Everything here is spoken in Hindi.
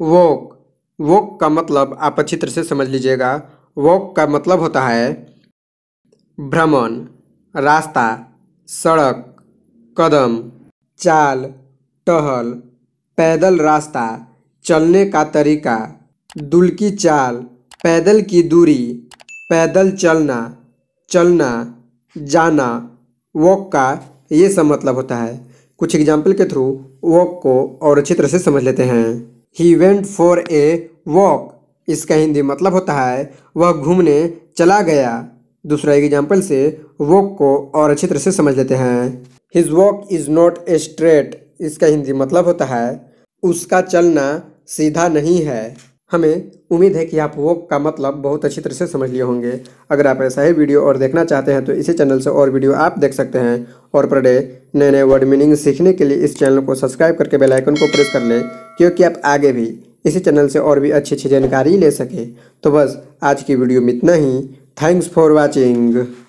वोक वोक का मतलब आप अच्छी तरह से समझ लीजिएगा वोक का मतलब होता है भ्रमण रास्ता सड़क कदम चाल टहल पैदल रास्ता चलने का तरीका दुल की चाल पैदल की दूरी पैदल चलना चलना जाना वॉक का ये सब मतलब होता है कुछ एग्जाम्पल के थ्रू वॉक को और अच्छी तरह से समझ लेते हैं he went for a walk इसका हिंदी मतलब होता है वह घूमने चला गया दूसरा एग्जाम्पल से वॉक को और अच्छी तरह से समझ लेते हैं his walk is not a straight इसका हिंदी मतलब होता है उसका चलना सीधा नहीं है हमें उम्मीद है कि आप वॉक का मतलब बहुत अच्छी तरह से समझ लिए होंगे अगर आप ऐसा ही वीडियो और देखना चाहते हैं तो इसी चैनल से और वीडियो आप देख सकते हैं और पर डे नए नए वर्ड मीनिंग सीखने के लिए इस चैनल को सब्सक्राइब करके बेलाइकन को प्रेस कर लें क्योंकि आप आगे भी इसी चैनल से और भी अच्छी अच्छी जानकारी ले सकें तो बस आज की वीडियो में इतना ही थैंक्स फॉर वॉचिंग